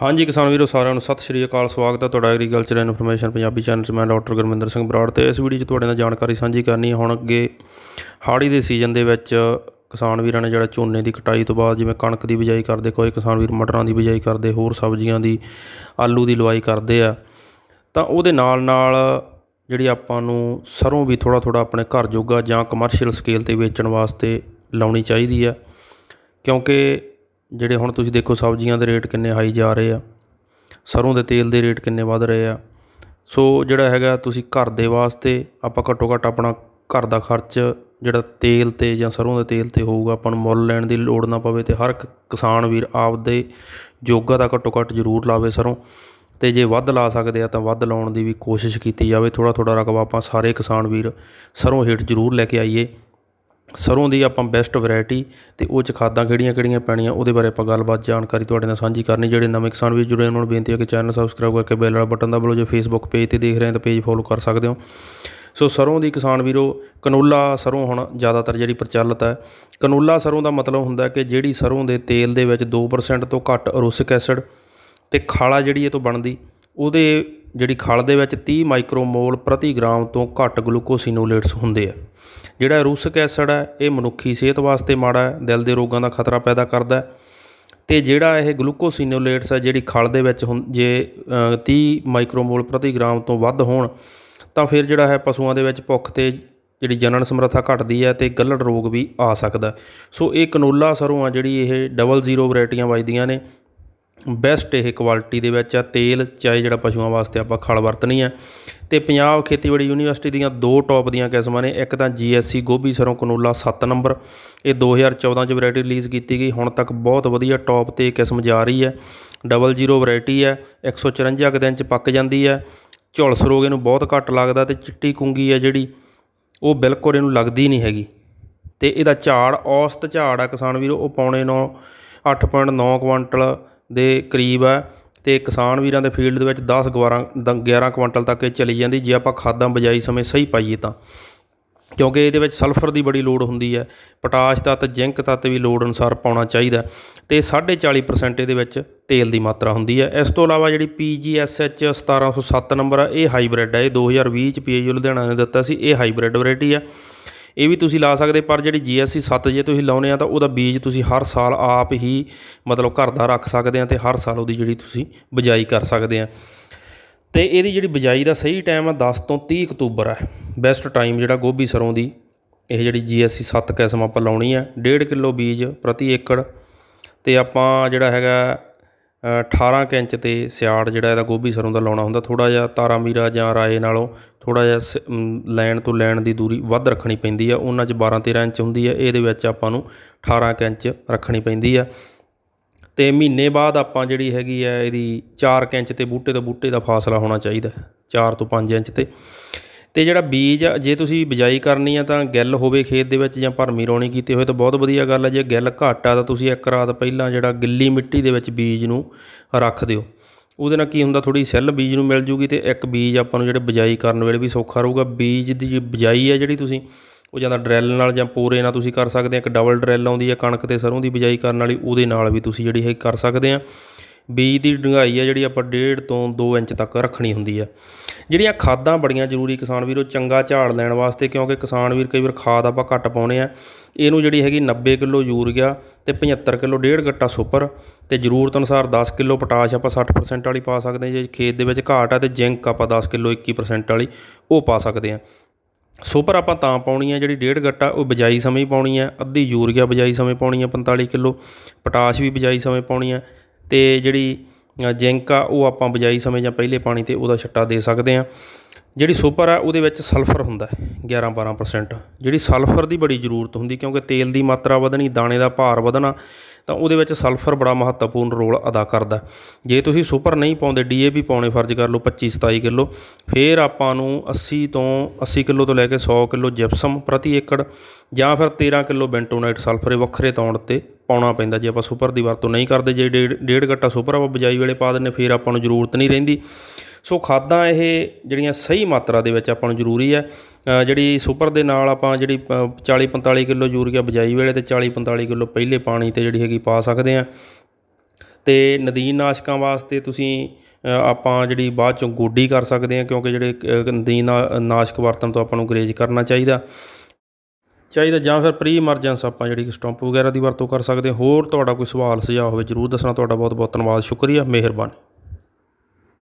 ਹਾਂਜੀ ਕਿਸਾਨ ਵੀਰੋ ਸਾਰਿਆਂ ਨੂੰ ਸਤਿ ਸ਼੍ਰੀ ਅਕਾਲ ਸਵਾਗਤ ਹੈ ਤੁਹਾਡਾ ਐਗਰੀਕਲਚਰ ਇਨਫੋਰਮੇਸ਼ਨ ਪੰਜਾਬੀ ਚੈਨਲ 'ਚ ਮੈਂ ਡਾਕਟਰ ਗੁਰਮਿੰਦਰ ਸਿੰਘ ਬਰਾੜ ਤੇ ਇਸ ਵੀਡੀਓ 'ਚ ਤੁਹਾਡੇ ਨਾਲ ਜਾਣਕਾਰੀ ਸਾਂਝੀ ਕਰਨੀ ਹੈ ਹੁਣ ਅੱਗੇ ਹਾੜੀ ਦੇ ਸੀਜ਼ਨ ਦੇ ਵਿੱਚ ਕਿਸਾਨ ਵੀਰਾਂ ਨੇ ਜਿਹੜਾ ਝੋਨੇ ਦੀ ਕਟਾਈ ਤੋਂ ਬਾਅਦ ਜਿਵੇਂ ਕਣਕ ਦੀ ਬਿਜਾਈ ਕਰਦੇ ਕੋਈ ਕਿਸਾਨ ਵੀਰ ਮਟਰਾਂ ਦੀ ਬਿਜਾਈ ਕਰਦੇ ਹੋਰ ਸਬਜ਼ੀਆਂ ਦੀ ਆਲੂ ਦੀ ਲਵਾਈ ਕਰਦੇ ਆ ਤਾਂ ਉਹਦੇ ਨਾਲ ਨਾਲ ਜਿਹੜੀ ਆਪਾਂ ਨੂੰ ਸਰੋਂ ਵੀ ਥੋੜਾ ਥੋੜਾ ਆਪਣੇ ਘਰ ਜੋਗਾ ਜਾਂ ਕਮਰਸ਼ੀਅਲ ਸਕੇਲ ਤੇ ਵੇਚਣ ਵਾਸਤੇ ਲਾਉਣੀ ਚਾਹੀਦੀ ਆ ਕਿਉਂਕਿ ਜਿਹੜੇ ਹੁਣ ਤੁਸੀਂ ਦੇਖੋ ਸਬਜ਼ੀਆਂ ਦੇ ਰੇਟ ਕਿੰਨੇ ਹਾਈ ਜਾ ਰਹੇ ਆ ਸਰੋਂ ਦੇ ਤੇਲ ਦੇ ਰੇਟ ਕਿੰਨੇ ਵੱਧ ਰਹੇ ਆ ਸੋ ਜਿਹੜਾ ਹੈਗਾ ਤੁਸੀਂ ਘਰ ਦੇ ਵਾਸਤੇ ਆਪਾਂ ਘੱਟੋ ਘੱਟ ਆਪਣਾ ਘਰ ਦਾ ਖਰਚ ਜਿਹੜਾ ਤੇਲ ਤੇ ਜਾਂ ਸਰੋਂ ਦੇ ਤੇਲ ਤੇ ਹੋਊਗਾ ਆਪਾਂ ਨੂੰ ਮੁੱਲ ਲੈਣ ਦੀ ਲੋੜ ਨਾ ਪਵੇ ਤੇ ਹਰ ਇੱਕ ਕਿਸਾਨ ਵੀਰ ਆਪਦੇ ਜੋਗਾ ਦਾ ਘੱਟੋ ਘੱਟ ਜ਼ਰੂਰ ਲਾਵੇ ਸਰੋਂ ਤੇ ਜੇ ਵੱਧ ਲਾ ਸਕਦੇ ਆ ਤਾਂ ਵੱਧ ਲਾਉਣ ਦੀ ਵੀ ਕੋਸ਼ਿਸ਼ ਕੀਤੀ ਜਾਵੇ ਥੋੜਾ ਥੋੜਾ ਰਕਬਾ ਆਪਾਂ ਸਾਰੇ ਕਿਸਾਨ ਵੀਰ ਸਰੋਂ ਹੇਠ ਜ਼ਰੂਰ ਲੈ ਕੇ ਆਈਏ ਸਰੋਂ ਦੀ ਆਪਾਂ ਬੈਸਟ ਵੈਰਾਈਟੀ ਤੇ ਉਹ 'ਚ ਖਾਦਾਂ ਕਿਹੜੀਆਂ ਕਿਹੜੀਆਂ ਪੈਣੀਆਂ ਉਹਦੇ ਬਾਰੇ ਆਪਾਂ ਗੱਲਬਾਤ ਜਾਣਕਾਰੀ ਤੁਹਾਡੇ ਨਾਲ ਸਾਂਝੀ ਕਰਨੀ ਜਿਹੜੇ ਨਵੇਂ ਕਿਸਾਨ ਵੀ ਜੁੜੇ ਉਹਨਾਂ ਨੂੰ ਬੇਨਤੀ ਹੈ ਕਿ ਚੈਨਲ ਸਬਸਕ੍ਰਾਈਬ ਕਰਕੇ ਬੈਲ ਵਾਲਾ ਬਟਨ ਦਬਾ ਲਓ ਜੇ ਫੇਸਬੁੱਕ ਪੇਜ ਤੇ ਦੇਖ ਰਹੇ ਹੋ ਤਾਂ ਪੇਜ ਫੋਲੋ ਕਰ ਸਕਦੇ ਹੋ ਸੋ ਸਰੋਂ ਦੀ ਕਿਸਾਨ ਵੀਰੋ ਕਨੋਲਾ ਸਰੋਂ ਹੁਣ ਜ਼ਿਆਦਾਤਰ ਜਿਹੜੀ ਪ੍ਰਚਲਿਤ ਹੈ ਕਨੋਲਾ ਸਰੋਂ ਦਾ ਮਤਲਬ ਹੁੰਦਾ ਕਿ ਜਿਹੜੀ ਸਰੋਂ ਦੇ ਤੇਲ ਦੇ ਵਿੱਚ 2% ਤੋਂ ਘੱਟ ਅਰੋਸਿਕ ਐਸਿਡ ਤੇ ਖਾਲਾ ਜਿਹੜੀ ਇਹ ਤੋਂ ਬਣਦੀ ਉਹਦੇ ਜਿਹੜੀ ਖਲ ਦੇ ਵਿੱਚ 30 ਮਾਈਕਰੋਮੋਲ ਪ੍ਰਤੀ ਗ੍ਰਾਮ ਤੋਂ ਘੱਟ ਗਲੂਕੋਸਿਨੋਲੇਟਸ ਹੁੰਦੇ ਆ ਜਿਹੜਾ ਰੂਸਿਕ ਐਸਿਡ ਹੈ ਇਹ ਮਨੁੱਖੀ ਸਿਹਤ ਵਾਸਤੇ ਮਾੜਾ ਹੈ ਦਿਲ ਦੇ ਰੋਗਾਂ ਦਾ ਖਤਰਾ ਪੈਦਾ ਕਰਦਾ ਤੇ ਜਿਹੜਾ ਇਹ ਗਲੂਕੋਸਿਨੋਲੇਟਸ ਹੈ ਜਿਹੜੀ ਖਲ ਦੇ ਵਿੱਚ ਜੇ 30 ਮਾਈਕਰੋਮੋਲ ਪ੍ਰਤੀ ਗ੍ਰਾਮ ਤੋਂ ਵੱਧ ਹੋਣ ਤਾਂ ਫਿਰ ਜਿਹੜਾ ਹੈ ਪਸ਼ੂਆਂ ਦੇ ਵਿੱਚ ਭੁੱਖ ਤੇ ਜਿਹੜੀ ਜਨਨ ਸਮਰੱਥਾ ਘਟਦੀ ਹੈ ਤੇ ਗੱਲੜ ਰੋਗ ਵੀ ਆ ਸਕਦਾ ਸੋ ਇਹ ਕਨੋਲਾ ਸਰੋਂ ਆ ਜਿਹੜੀ ਇਹ 00 ਵੈਰਾਈਟੀਆਂ ਵਜਦੀਆਂ ਨੇ ਬੈਸਟ ਇਹ ਕੁਆਲਿਟੀ ਦੇ ਵਿੱਚ ਆ ਤੇਲ ਚਾਹੇ ਜਿਹੜਾ ਪਸ਼ੂਆਂ ਵਾਸਤੇ ਆਪਾਂ ਖਲ ਵਰਤਣੀ ਆ ਤੇ ਪੰਜਾਬ ਖੇਤੀਬਾੜੀ ਯੂਨੀਵਰਸਿਟੀ ਦੀਆਂ ਦੋ ਟੌਪ ਦੀਆਂ ਕਿਸਮਾਂ ਨੇ ਇੱਕ ਤਾਂ ਜੀਐਸਸੀ ਗੋਭੀ ਸਰੋਂ ਕਨੋਲਾ 7 ਨੰਬਰ ਇਹ 2014 ਚ ਵੈਰਾਈਟੀ ਰਿਲੀਜ਼ ਕੀਤੀ ਗਈ ਹੁਣ ਤੱਕ ਬਹੁਤ ਵਧੀਆ ਟੌਪ ਤੇ ਕਿਸਮ ਜਾ ਰਹੀ ਹੈ 00 ਵੈਰਾਈਟੀ ਹੈ 154 ਕਿ ਦਿਨ ਚ ਪੱਕ ਜਾਂਦੀ ਹੈ ਝੁਲਸ ਰੋਗ ਇਹਨੂੰ ਬਹੁਤ ਘੱਟ ਲੱਗਦਾ ਤੇ ਚਿੱਟੀ ਕੁੰਗੀ ਹੈ ਜਿਹੜੀ ਉਹ ਬਿਲਕੁਲ ਇਹਨੂੰ ਲੱਗਦੀ ਨਹੀਂ ਹੈਗੀ ਤੇ ਇਹਦਾ ਝਾੜ ਔਸਤ ਝਾੜ ਆ ਕਿਸਾਨ ਵੀਰੋ ਉਹ ਪੌਣੇ 9 8.9 ਕੁਇੰਟਲ ਦੇ ਕਰੀਬ ਆ ਤੇ ਕਿਸਾਨ ਵੀਰਾਂ ਦੇ ਫੀਲਡ ਦੇ ਵਿੱਚ 10 ਗਵਾਰਾਂ ਕੁਇੰਟਲ ਤੱਕ ਇਹ ਚਲੀ ਜਾਂਦੀ ਜੇ ਆਪਾਂ ਖਾਦਾਂ ਬਜਾਈ ਸਮੇਂ ਸਹੀ ਪਾਈਏ ਤਾਂ ਕਿਉਂਕਿ ਇਹਦੇ ਵਿੱਚ ਸਲਫਰ ਦੀ ਬੜੀ ਲੋੜ ਹੁੰਦੀ ਹੈ ਪੋਟਾਸ਼ ਤੱਤ ਜ਼ਿੰਕ ਤੱਤ ਵੀ ਲੋੜ ਅਨੁਸਾਰ ਪਾਉਣਾ ਚਾਹੀਦਾ ਤੇ 40% ਇਹਦੇ ਵਿੱਚ ਤੇਲ ਦੀ ਮਾਤਰਾ ਹੁੰਦੀ ਹੈ ਇਸ ਤੋਂ ਇਲਾਵਾ ਜਿਹੜੀ PGSH 1707 ਨੰਬਰ ਆ ਇਹ ਹਾਈਬ੍ਰਿਡ ਹੈ ਇਹ 2020 ਚ ਪੀਏਯੂ ਲੁਧਿਆਣਾ ਨੇ ਦਿੱਤਾ ਸੀ ਇਹ ਹਾਈਬ੍ਰਿਡ ਵੈਰਾਈਟੀ ਆ ਇਹ ਵੀ ਤੁਸੀਂ ਲਾ ਸਕਦੇ ਪਰ ਜਿਹੜੀ ਜੀਐਸਸੀ 7 ਜੇ ਤੁਸੀਂ ਲਾਉਨੇ ਆ ਤਾਂ ਉਹਦਾ ਬੀਜ ਤੁਸੀਂ ਹਰ ਸਾਲ ਆਪ ਹੀ ਮਤਲਬ ਘਰ ਦਾ ਰੱਖ ਸਕਦੇ ਆ ਤੇ ਹਰ ਸਾਲ ਉਹਦੀ ਜਿਹੜੀ ਤੁਸੀਂ ਬਜਾਈ ਕਰ ਸਕਦੇ ਆ ਤੇ ਇਹਦੀ ਜਿਹੜੀ ਬਜਾਈ ਦਾ ਸਹੀ ਟਾਈਮ ਆ 10 ਤੋਂ 30 ਅਕਤੂਬਰ ਹੈ ਬੈਸਟ ਟਾਈਮ ਜਿਹੜਾ ਗੋਭੀ ਸਰੋਂ ਦੀ ਇਹ ਜਿਹੜੀ ਜੀਐਸਸੀ 7 ਕਿਸਮ ਆਪਾਂ ਲਾਉਣੀ ਆ 1.5 ਕਿਲੋ ਬੀਜ ਪ੍ਰਤੀ ਏਕੜ ਤੇ ਆਪਾਂ ਜਿਹੜਾ ਹੈਗਾ 18 ਇੰਚ ਤੇ ਸਿਆੜ ਜਿਹੜਾ ਇਹਦਾ ਗੋਭੀ ਸਰੋਂ ਦਾ ਲਾਉਣਾ ਹੁੰਦਾ ਥੋੜਾ ਜਿਹਾ ਤਾਰਾ ਮੀਰਾ ਜਾਂ ਰਾਏ ਨਾਲੋਂ ਥੋੜਾ ਜਿਹਾ ਲਾਈਨ ਤੋਂ ਲੈਣ ਦੀ ਦੂਰੀ ਵੱਧ ਰੱਖਣੀ ਪੈਂਦੀ ਆ ਉਹਨਾਂ 'ਚ 12 13 ਇੰਚ ਹੁੰਦੀ ਆ ਇਹਦੇ ਵਿੱਚ ਆਪਾਂ ਨੂੰ 18 ਇੰਚ ਰੱਖਣੀ ਪੈਂਦੀ ਆ ਤੇ ਮਹੀਨੇ ਬਾਅਦ ਆਪਾਂ ਜਿਹੜੀ ਹੈਗੀ ਆ ਇਹਦੀ 4 ਇੰਚ ਤੇ ਬੂਟੇ ਤੋਂ ਬੂਟੇ ਦਾ ਫਾਸਲਾ ਹੋਣਾ ਚਾਹੀਦਾ 4 ਤੋਂ 5 ਇੰਚ ਤੇ ਤੇ ਜਿਹੜਾ ਬੀਜ ਜੇ ਤੁਸੀਂ ਬਿਜਾਈ ਕਰਨੀ ਆ ਤਾਂ ਗਿੱਲ ਹੋਵੇ ਖੇਤ ਦੇ ਵਿੱਚ ਜਾਂ ਭਰਮੀ ਰੋਣੀ ਕੀਤੇ ਹੋਏ ਤਾਂ ਬਹੁਤ ਵਧੀਆ ਗੱਲ ਹੈ ਜੇ ਗਿੱਲ ਘੱਟ ਆ ਤਾਂ ਤੁਸੀਂ ਇੱਕ ਰਾਤ ਪਹਿਲਾਂ ਜਿਹੜਾ ਗਿੱਲੀ ਮਿੱਟੀ ਦੇ ਵਿੱਚ ਬੀਜ ਨੂੰ ਰੱਖ ਦਿਓ ਉਹਦੇ ਨਾਲ ਕੀ ਹੁੰਦਾ ਥੋੜੀ ਸੈੱਲ ਬੀਜ ਨੂੰ ਮਿਲ ਜੂਗੀ ਤੇ ਇੱਕ ਬੀਜ ਆਪਾਂ ਨੂੰ ਜਿਹੜੇ ਬਿਜਾਈ ਕਰਨ ਵੇਲੇ ਵੀ ਸੌਖਾ ਰਹੂਗਾ ਬੀਜ ਦੀ ਬਿਜਾਈ ਹੈ ਜਿਹੜੀ ਤੁਸੀਂ ਉਹ ਜਾਂ ਤਾਂ ਡਰੈਲ ਨਾਲ ਜਾਂ ਪੂਰੇ ਨਾਲ ਤੁਸੀਂ ਕਰ ਸਕਦੇ ਆ ਇੱਕ ਡਬਲ ਡਰੈਲ ਆਉਂਦੀ ਹੈ ਕਣਕ ਤੇ ਸਰੋਂ ਦੀ ਬਿਜਾਈ ਕਰਨ ਵਾਲੀ ਉਹਦੇ ਨਾਲ ਵੀ ਤੁਸੀਂ ਜਿਹੜੀ ਹੈ ਕਰ ਸਕਦੇ ਆ ਬੀਜ ਦੀ ਡੂੰਘਾਈ ਆ ਜਿਹੜੀ ਆਪਾਂ ਡੇਢ ਤੋਂ 2 ਇੰਚ ਤੱਕ ਰੱਖਣੀ ਹੁੰਦੀ ਆ ਜਿਹੜੀਆਂ ਖਾਦਾਂ ਬੜੀਆਂ ਜ਼ਰੂਰੀ ਕਿਸਾਨ ਵੀਰੋ ਚੰਗਾ ਝਾੜ ਲੈਣ ਵਾਸਤੇ ਕਿਉਂਕਿ ਕਿਸਾਨ ਵੀਰ ਕਈ ਵਾਰ ਖਾਦ ਆਪਾਂ ਘੱਟ ਪਾਉਨੇ ਆ ਇਹਨੂੰ ਜਿਹੜੀ ਹੈਗੀ 90 ਕਿਲੋ ਯੂਰੀਆ ਤੇ 75 ਕਿਲੋ ਡੇਢ ਗੱਟਾ ਸੁਪਰ ਤੇ ਜ਼ਰੂਰਤ ਅਨੁਸਾਰ 10 ਕਿਲੋ ਪੋਟਾਸ਼ ਆਪਾਂ 60% ਵਾਲੀ ਪਾ ਸਕਦੇ ਜੇ ਖੇਤ ਦੇ ਵਿੱਚ ਘਾਟ ਆ ਤੇ ਜ਼ਿੰਕ ਆਪਾਂ 10 ਕਿਲੋ 21% ਵਾਲੀ ਉਹ ਪਾ ਸਕਦੇ ਆ ਸੁਪਰ ਆਪਾਂ ਤਾਂ ਪਾਉਣੀ ਆ ਜਿਹੜੀ ਡੇਢ ਗੱਟਾ ਉਹ ਬਜਾਈ ਸਮੇਂ ਹੀ ਪਾਉਣੀ ਆ ਅੱਧੀ ਯੂਰੀਆ ਬਜਾਈ ਸਮੇਂ ਪਾਉਣੀ ਆ 45 ਕਿਲੋ ਪੋਟਾਸ਼ ਵੀ ਬਜਾਈ ਸਮੇਂ ਪਾਉਣੀ ਆ ਤੇ ਜਿਹੜੀ ਜ਼ਿੰਕ ਆ ਉਹ ਆਪਾਂ ਬਜਾਈ ਸਮੇਂ ਜਾਂ ਪਹਿਲੇ ਪਾਣੀ 'ਤੇ ਉਹਦਾ ਛੱਟਾ ਦੇ ਸਕਦੇ ਆ ਜਿਹੜੀ ਸੁਪਰ ਆ ਉਹਦੇ ਵਿੱਚ ਸਲਫਰ ਹੁੰਦਾ 11 12% ਜਿਹੜੀ ਸਲਫਰ ਦੀ ਬੜੀ ਜ਼ਰੂਰਤ ਹੁੰਦੀ ਕਿਉਂਕਿ ਤੇਲ ਦੀ ਮਾਤਰਾ ਵਧਣੀ ਦਾਣੇ ਦਾ ਭਾਰ ਵਧਣਾ ਤਾਂ ਉਹਦੇ ਵਿੱਚ ਸਲਫਰ ਬੜਾ ਮਹੱਤਵਪੂਰਨ ਰੋਲ ਅਦਾ ਕਰਦਾ ਜੇ ਤੁਸੀਂ ਸੁਪਰ ਨਹੀਂ ਪਾਉਂਦੇ ਡੀਏਪੀ ਪਾਉਣੇ ਫਰਜ਼ ਕਰ ਲਓ 25 27 ਕਿਲੋ ਫਿਰ ਆਪਾਂ ਨੂੰ 80 ਤੋਂ 80 ਕਿਲੋ ਤੋਂ ਲੈ ਕੇ 100 ਕਿਲੋ ਜਿਪਸਮ ਪ੍ਰਤੀ ਏਕੜ ਜਾਂ ਫਿਰ 13 ਕਿਲੋ ਬੈਂਟੋਨਾਈਟ ਸਲਫਰ ਵੱਖਰੇ ਤੌਣ ਤੇ ਪਾਉਣਾ ਪੈਂਦਾ ਜੇ ਆਪਾਂ ਸੁਪਰ ਦੀ ਵਰਤੋਂ ਨਹੀਂ ਕਰਦੇ ਜੇ ਡੇਢ ਘੱਟਾ ਸੁਪਰ ਆਪਾਂ ਬਜਾਈ ਵੇਲੇ ਪਾ ਦਿੰਨੇ ਫਿਰ ਆਪਾਂ ਨੂੰ ਜ਼ਰੂਰਤ ਨਹੀਂ ਰਹਿੰਦੀ ਸੋ ਖਾਦਾਂ ਇਹ ਜਿਹੜੀਆਂ ਸਹੀ ਮਾਤਰਾ ਦੇ ਵਿੱਚ ਆਪਾਂ ਨੂੰ ਜ਼ਰੂਰੀ ਹੈ ਜਿਹੜੀ ਸੁਪਰ ਦੇ ਨਾਲ ਆਪਾਂ ਜਿਹੜੀ 40 45 ਕਿਲੋ ਯੂਰੀਆ ਬਜਾਈ ਵੇਲੇ ਤੇ 40 45 ਕਿਲੋ ਪਹਿਲੇ ਪਾਣੀ ਤੇ ਜਿਹੜੀ ਹੈਗੀ ਪਾ ਸਕਦੇ ਆ ਤੇ ਨਦੀਨ ਨਾਸ਼ਕਾਂ ਵਾਸਤੇ ਤੁਸੀਂ ਆਪਾਂ ਜਿਹੜੀ ਬਾਅਦ ਚੋਂ ਗੋਡੀ ਕਰ ਸਕਦੇ ਆ ਕਿਉਂਕਿ ਜਿਹੜੇ ਨਦੀਨ ਨਾਸ਼ਕ ਵਰਤਣ ਤੋਂ ਆਪਾਂ ਨੂੰ ਗਰੇਜ ਕਰਨਾ ਚਾਹੀਦਾ ਚਾਹੀਦਾ ਜਾਂ ਫਿਰ ਪ੍ਰੀ ਇਮਰਜੈਂਸ ਆਪਾਂ ਜਿਹੜੀ ਸਟੰਪ ਵਗੈਰਾ ਦੀ ਵਰਤੋਂ ਕਰ ਸਕਦੇ ਹੋਰ ਤੁਹਾਡਾ ਕੋਈ ਸਵਾਲ ਸੁਝਾਅ ਹੋਵੇ ਜਰੂਰ ਦੱਸਣਾ ਤੁਹਾਡਾ ਬਹੁਤ ਬਹੁਤ ਧੰਨਵਾਦ ਸ਼ੁਕਰੀਆ ਮਿਹਰਬਾਨੀ